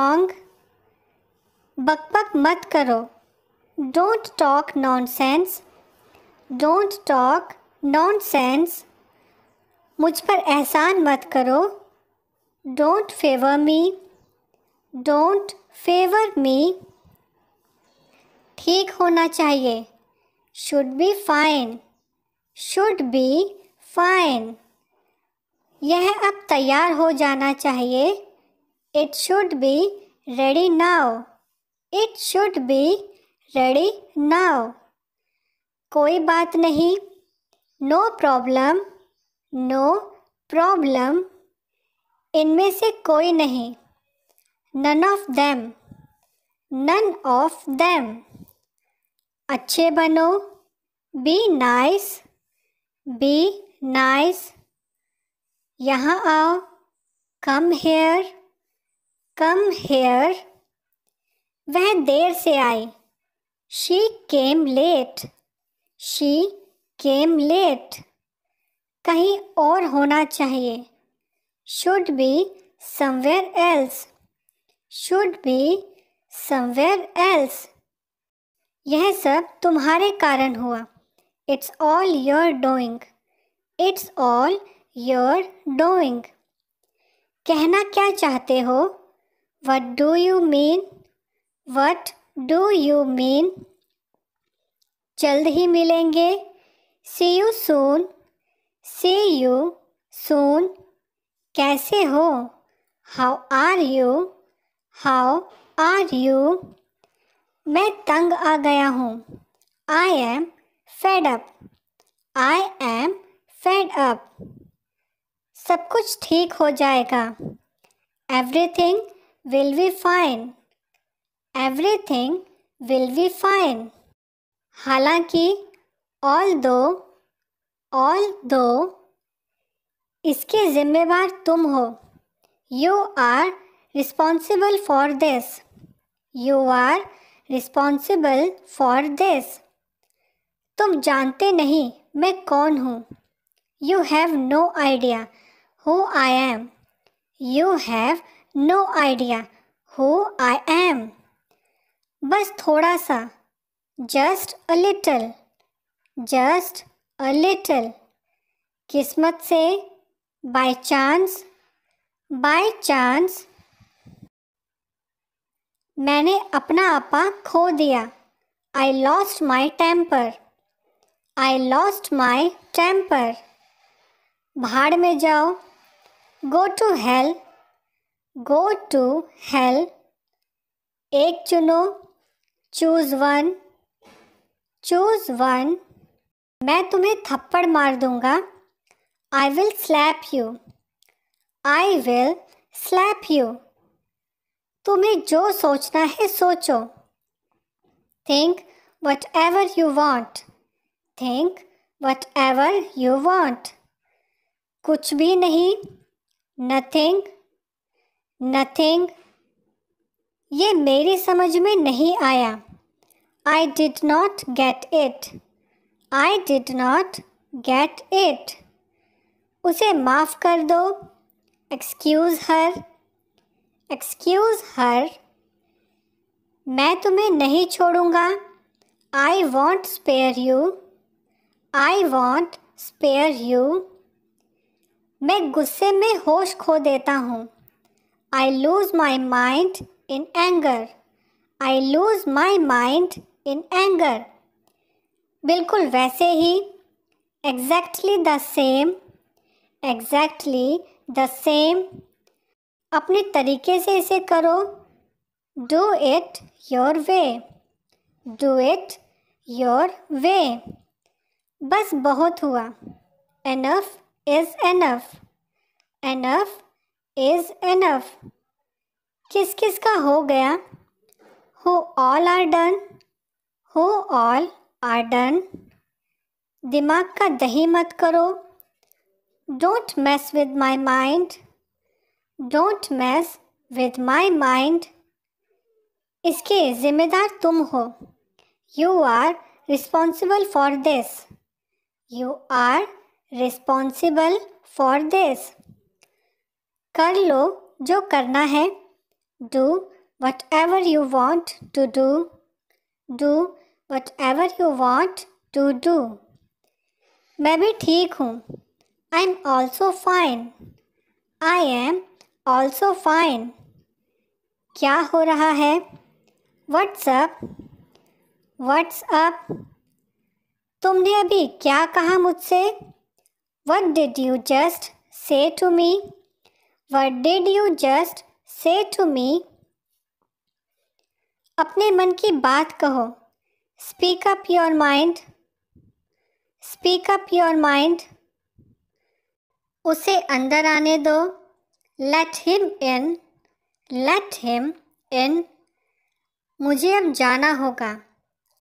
Wrong बकबक मत करो don't talk nonsense don't talk nonsense मुझ पर एहसान मत करो don't favour me don't favour me ठीक होना चाहिए should be fine should be fine यह अब तैयार हो जाना चाहिए it should be ready now. It should be ready now. कोई बात नहीं नो प्रॉब्लम नो प्रॉब्लम इनमें से कोई नहीं none of them none of them अच्छे बनो बी नाइस बी नाइस यहाँ आओ कम हेयर कम हेयर वह देर से आई she came late she came late कहीं और होना चाहिए should be somewhere else should be somewhere else यह सब तुम्हारे कारण हुआ it's all your doing it's all your doing कहना क्या चाहते हो What do you mean? What do you mean? जल्द ही मिलेंगे See you soon. See you soon. कैसे हो How are you? How are you? मैं तंग आ गया हूँ I am fed up. I am fed up. सब कुछ ठीक हो जाएगा everything will be fine. Everything will be fine. हालांकि ऑल दो ऑल दो इसके जिम्मेवार तुम हो you are responsible for this you are responsible for this तुम जानते नहीं मैं कौन हूँ you have no idea who I am you have no idea who I am बस थोड़ा सा just a little just a little किस्मत से बाय चांस बाय चांस मैंने अपना आपा खो दिया I lost my temper I lost my temper भाड़ में जाओ go to hell go to hell एक चुनो चूज वन चूज वन मैं तुम्हें थप्पड़ मार दूंगा I will slap you I will slap you तुम्हें जो सोचना है सोचो think whatever you want think whatever you want कुछ भी नहीं नथिंग नथिंग ये मेरी समझ में नहीं आया I did not get it I did not get it उसे माफ़ कर दो एक्सक्यूज़ हर एक्सक्यूज़ हर मैं तुम्हें नहीं छोड़ूंगा I won't spare you I won't spare you मैं गुस्से में होश खो देता हूँ I lose my mind in anger. I lose my mind in anger. बिल्कुल वैसे ही exactly the same exactly the same अपने तरीके से इसे करो do it your way do it your way बस बहुत हुआ enough is enough enough is enough किस किस का हो गया हो ऑल आर डन हो ऑल आर डन दिमाग का दही मत करो don't mess with my mind don't mess with my mind इसके जिम्मेदार तुम हो you are responsible for this you are responsible for this कर लो जो करना है do whatever you want to do do whatever you want to do मैं भी ठीक हूँ I am also fine I am also fine क्या हो रहा है व्हाट्सअप व्हाट्सअप तुमने अभी क्या कहा मुझसे what did you just say to me what did you just say to me अपने मन की बात कहो speak up your mind speak up your mind उसे अंदर आने दो let him in let him in मुझे अब जाना होगा